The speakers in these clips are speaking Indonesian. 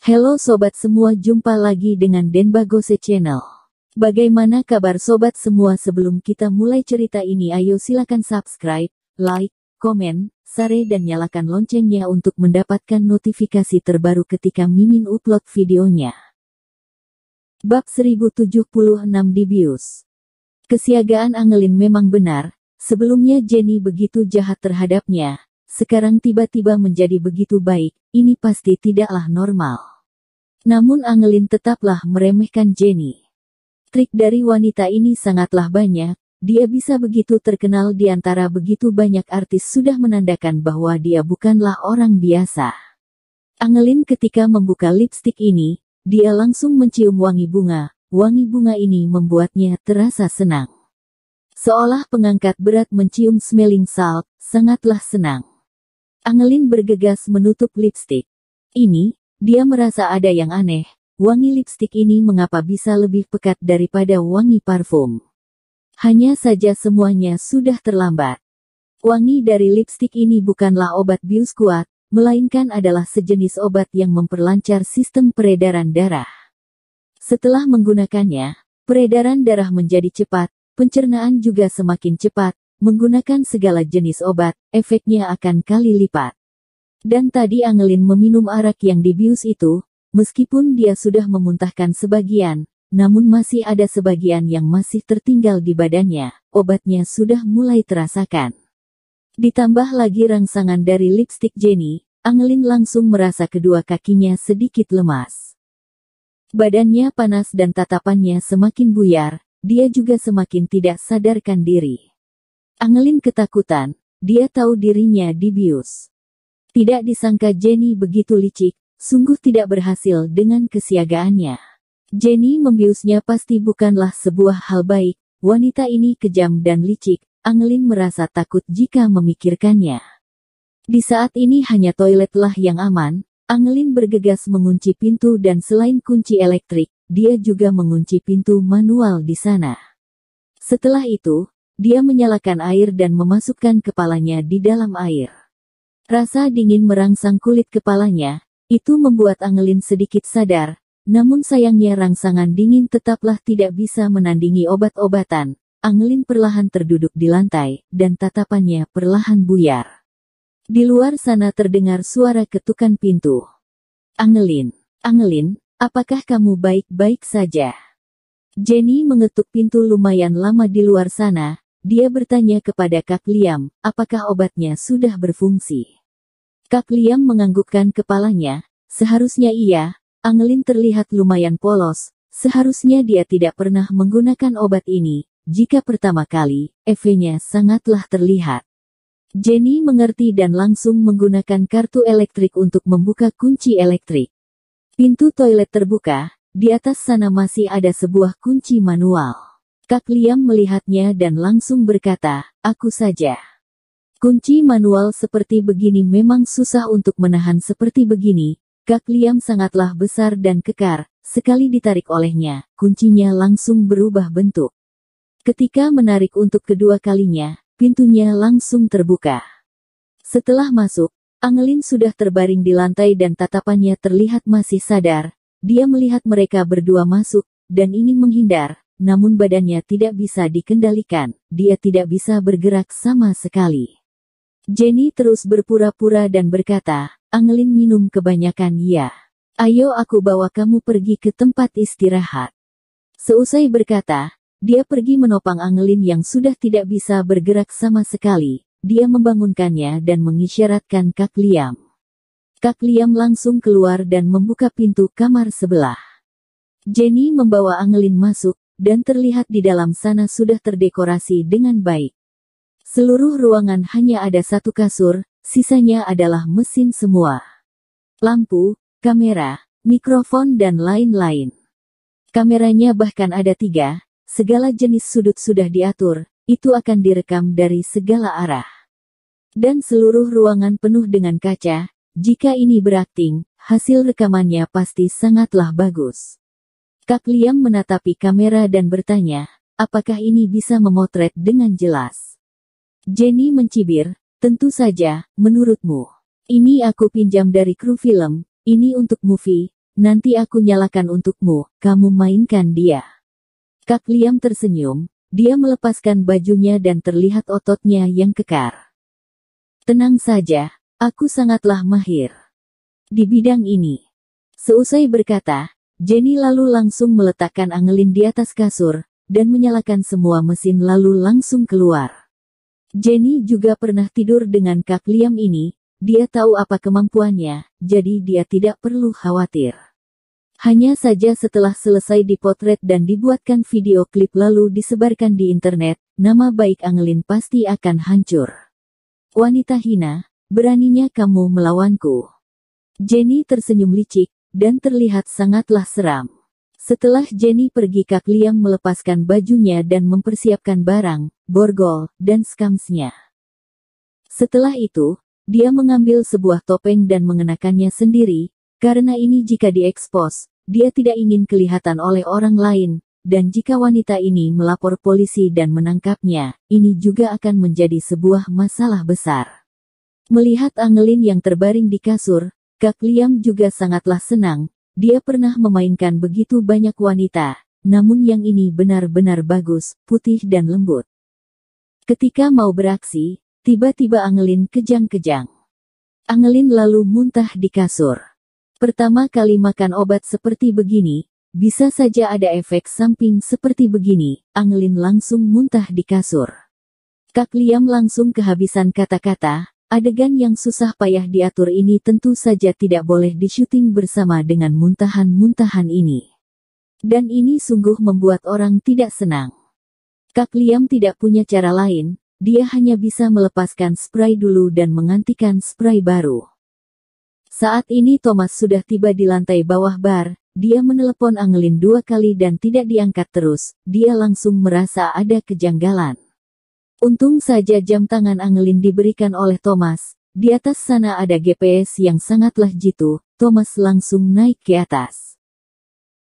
Halo sobat semua, jumpa lagi dengan Denbagose Channel. Bagaimana kabar sobat semua sebelum kita mulai cerita ini ayo silakan subscribe, like, komen, share dan nyalakan loncengnya untuk mendapatkan notifikasi terbaru ketika Mimin upload videonya. Bab 1076 Dibius Kesiagaan Angelin memang benar, sebelumnya Jenny begitu jahat terhadapnya, sekarang tiba-tiba menjadi begitu baik, ini pasti tidaklah normal. Namun Angelin tetaplah meremehkan Jenny. Trik dari wanita ini sangatlah banyak, dia bisa begitu terkenal di antara begitu banyak artis sudah menandakan bahwa dia bukanlah orang biasa. Angelin ketika membuka lipstik ini, dia langsung mencium wangi bunga, wangi bunga ini membuatnya terasa senang seolah pengangkat berat mencium smelling salt, sangatlah senang. Angelin bergegas menutup lipstik. Ini, dia merasa ada yang aneh. Wangi lipstik ini mengapa bisa lebih pekat daripada wangi parfum? Hanya saja semuanya sudah terlambat. Wangi dari lipstik ini bukanlah obat bius kuat, melainkan adalah sejenis obat yang memperlancar sistem peredaran darah. Setelah menggunakannya, peredaran darah menjadi cepat, pencernaan juga semakin cepat, menggunakan segala jenis obat, efeknya akan kali lipat. Dan tadi Angelin meminum arak yang dibius itu, meskipun dia sudah memuntahkan sebagian, namun masih ada sebagian yang masih tertinggal di badannya, obatnya sudah mulai terasakan. Ditambah lagi rangsangan dari lipstick Jenny, Angelin langsung merasa kedua kakinya sedikit lemas. Badannya panas dan tatapannya semakin buyar, dia juga semakin tidak sadarkan diri. Angelin ketakutan, dia tahu dirinya dibius. Tidak disangka Jenny begitu licik, sungguh tidak berhasil dengan kesiagaannya. Jenny membiusnya pasti bukanlah sebuah hal baik, wanita ini kejam dan licik, Angelin merasa takut jika memikirkannya. Di saat ini hanya toiletlah yang aman, Angelin bergegas mengunci pintu dan selain kunci elektrik, dia juga mengunci pintu manual di sana. Setelah itu, dia menyalakan air dan memasukkan kepalanya di dalam air. Rasa dingin merangsang kulit kepalanya, itu membuat Angelin sedikit sadar, namun sayangnya rangsangan dingin tetaplah tidak bisa menandingi obat-obatan. Angelin perlahan terduduk di lantai, dan tatapannya perlahan buyar. Di luar sana terdengar suara ketukan pintu. Angelin, Angelin, apakah kamu baik-baik saja? Jenny mengetuk pintu lumayan lama di luar sana, dia bertanya kepada Kak Liam, apakah obatnya sudah berfungsi. Kak Liam menganggukkan kepalanya, seharusnya iya, Angelin terlihat lumayan polos, seharusnya dia tidak pernah menggunakan obat ini, jika pertama kali, efeknya sangatlah terlihat. Jenny mengerti dan langsung menggunakan kartu elektrik untuk membuka kunci elektrik. Pintu toilet terbuka, di atas sana masih ada sebuah kunci manual. Kak Liam melihatnya dan langsung berkata, aku saja. Kunci manual seperti begini memang susah untuk menahan seperti begini, Kak Liam sangatlah besar dan kekar, sekali ditarik olehnya, kuncinya langsung berubah bentuk. Ketika menarik untuk kedua kalinya, pintunya langsung terbuka. Setelah masuk, Angelin sudah terbaring di lantai dan tatapannya terlihat masih sadar, dia melihat mereka berdua masuk, dan ingin menghindar, namun badannya tidak bisa dikendalikan, dia tidak bisa bergerak sama sekali. Jenny terus berpura-pura dan berkata, Angelin minum kebanyakan ya. Ayo aku bawa kamu pergi ke tempat istirahat. Seusai berkata, dia pergi menopang Angelin yang sudah tidak bisa bergerak sama sekali, dia membangunkannya dan mengisyaratkan Kak Liam. Kak Liam langsung keluar dan membuka pintu kamar sebelah. Jenny membawa Angelin masuk, dan terlihat di dalam sana sudah terdekorasi dengan baik. Seluruh ruangan hanya ada satu kasur, sisanya adalah mesin semua. Lampu, kamera, mikrofon dan lain-lain. Kameranya bahkan ada tiga, segala jenis sudut sudah diatur, itu akan direkam dari segala arah. Dan seluruh ruangan penuh dengan kaca, jika ini berakting, hasil rekamannya pasti sangatlah bagus. Kak Liang menatapi kamera dan bertanya, apakah ini bisa memotret dengan jelas? Jenny mencibir, tentu saja, menurutmu. Ini aku pinjam dari kru film, ini untuk movie, nanti aku nyalakan untukmu, kamu mainkan dia. Kak Liang tersenyum, dia melepaskan bajunya dan terlihat ototnya yang kekar. Tenang saja, aku sangatlah mahir. Di bidang ini. Seusai berkata, Jenny lalu langsung meletakkan Angelin di atas kasur, dan menyalakan semua mesin lalu langsung keluar. Jenny juga pernah tidur dengan Kak Liam ini, dia tahu apa kemampuannya, jadi dia tidak perlu khawatir. Hanya saja setelah selesai dipotret dan dibuatkan video klip lalu disebarkan di internet, nama baik Angelin pasti akan hancur. Wanita hina, beraninya kamu melawanku. Jenny tersenyum licik, dan terlihat sangatlah seram. Setelah Jenny pergi Kak Liang melepaskan bajunya dan mempersiapkan barang, borgol, dan skamsnya. Setelah itu, dia mengambil sebuah topeng dan mengenakannya sendiri, karena ini jika diekspos, dia tidak ingin kelihatan oleh orang lain, dan jika wanita ini melapor polisi dan menangkapnya, ini juga akan menjadi sebuah masalah besar. Melihat Angelin yang terbaring di kasur, Kak Liang juga sangatlah senang, dia pernah memainkan begitu banyak wanita, namun yang ini benar-benar bagus, putih dan lembut. Ketika mau beraksi, tiba-tiba Angelin kejang-kejang. Angelin lalu muntah di kasur. Pertama kali makan obat seperti begini, bisa saja ada efek samping seperti begini, Angelin langsung muntah di kasur. Kak Liam langsung kehabisan kata-kata, Adegan yang susah payah diatur ini tentu saja tidak boleh disyuting bersama dengan muntahan-muntahan ini. Dan ini sungguh membuat orang tidak senang. Kak Liam tidak punya cara lain, dia hanya bisa melepaskan spray dulu dan mengantikan spray baru. Saat ini Thomas sudah tiba di lantai bawah bar, dia menelepon Angelin dua kali dan tidak diangkat terus, dia langsung merasa ada kejanggalan. Untung saja jam tangan Angelin diberikan oleh Thomas. Di atas sana ada GPS yang sangatlah jitu, Thomas langsung naik ke atas.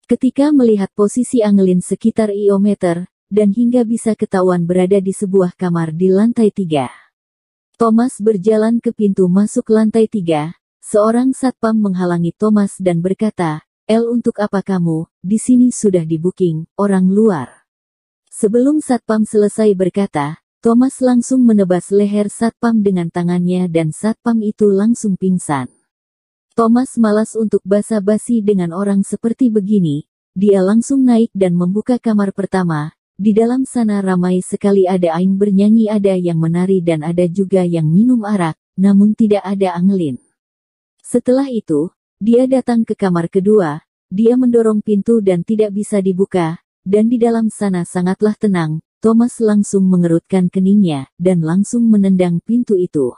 Ketika melihat posisi Angelin sekitar iometer, dan hingga bisa ketahuan berada di sebuah kamar di lantai tiga. Thomas berjalan ke pintu masuk lantai tiga, seorang satpam menghalangi Thomas dan berkata, L untuk apa kamu, di sini sudah dibuking, orang luar. Sebelum satpam selesai berkata, Thomas langsung menebas leher satpam dengan tangannya dan satpam itu langsung pingsan. Thomas malas untuk basa-basi dengan orang seperti begini, dia langsung naik dan membuka kamar pertama. Di dalam sana ramai sekali ada Aing bernyanyi ada yang menari dan ada juga yang minum arak, namun tidak ada Anglin. Setelah itu, dia datang ke kamar kedua, dia mendorong pintu dan tidak bisa dibuka, dan di dalam sana sangatlah tenang, Thomas langsung mengerutkan keningnya, dan langsung menendang pintu itu.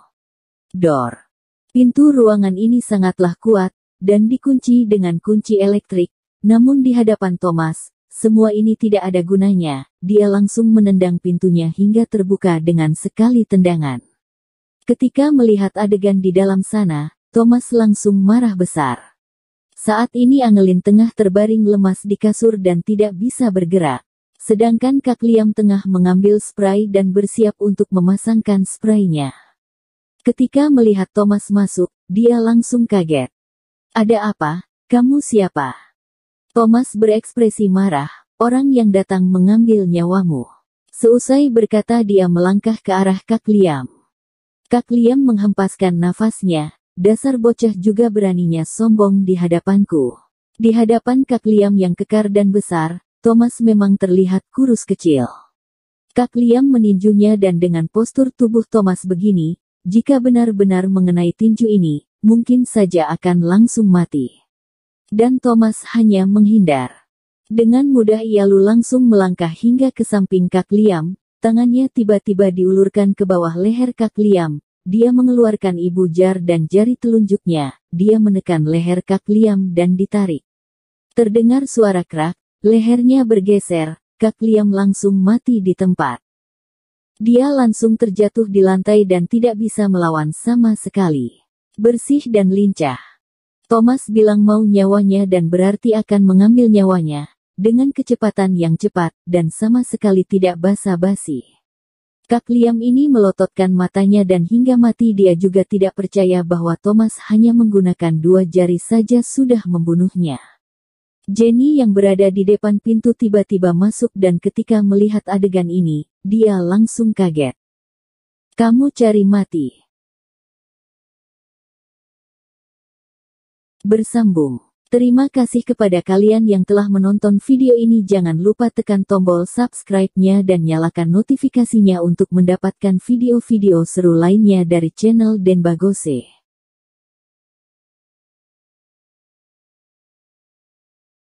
Dor. Pintu ruangan ini sangatlah kuat, dan dikunci dengan kunci elektrik, namun di hadapan Thomas, semua ini tidak ada gunanya, dia langsung menendang pintunya hingga terbuka dengan sekali tendangan. Ketika melihat adegan di dalam sana, Thomas langsung marah besar. Saat ini Angelin tengah terbaring lemas di kasur dan tidak bisa bergerak, Sedangkan Kak Liam tengah mengambil spray dan bersiap untuk memasangkan spraynya. Ketika melihat Thomas masuk, dia langsung kaget. Ada apa? Kamu siapa? Thomas berekspresi marah, orang yang datang mengambil nyawamu. Seusai berkata dia melangkah ke arah Kak Liam. Kak Liam menghempaskan nafasnya, dasar bocah juga beraninya sombong di hadapanku. Di hadapan Kak Liam yang kekar dan besar, Thomas memang terlihat kurus kecil. Kak Liam meninjunya dan dengan postur tubuh Thomas begini, jika benar-benar mengenai tinju ini, mungkin saja akan langsung mati. Dan Thomas hanya menghindar. Dengan mudah ia langsung melangkah hingga ke samping Kak Liam, tangannya tiba-tiba diulurkan ke bawah leher Kak Liam, dia mengeluarkan ibu jar dan jari telunjuknya, dia menekan leher Kak Liam dan ditarik. Terdengar suara krak, Lehernya bergeser, Kak Liam langsung mati di tempat. Dia langsung terjatuh di lantai dan tidak bisa melawan sama sekali. Bersih dan lincah. Thomas bilang mau nyawanya dan berarti akan mengambil nyawanya, dengan kecepatan yang cepat, dan sama sekali tidak basa-basi. Kak Liam ini melototkan matanya dan hingga mati dia juga tidak percaya bahwa Thomas hanya menggunakan dua jari saja sudah membunuhnya. Jenny yang berada di depan pintu tiba-tiba masuk dan ketika melihat adegan ini, dia langsung kaget. Kamu cari mati. Bersambung. Terima kasih kepada kalian yang telah menonton video ini. Jangan lupa tekan tombol subscribe-nya dan nyalakan notifikasinya untuk mendapatkan video-video seru lainnya dari channel Denbagose.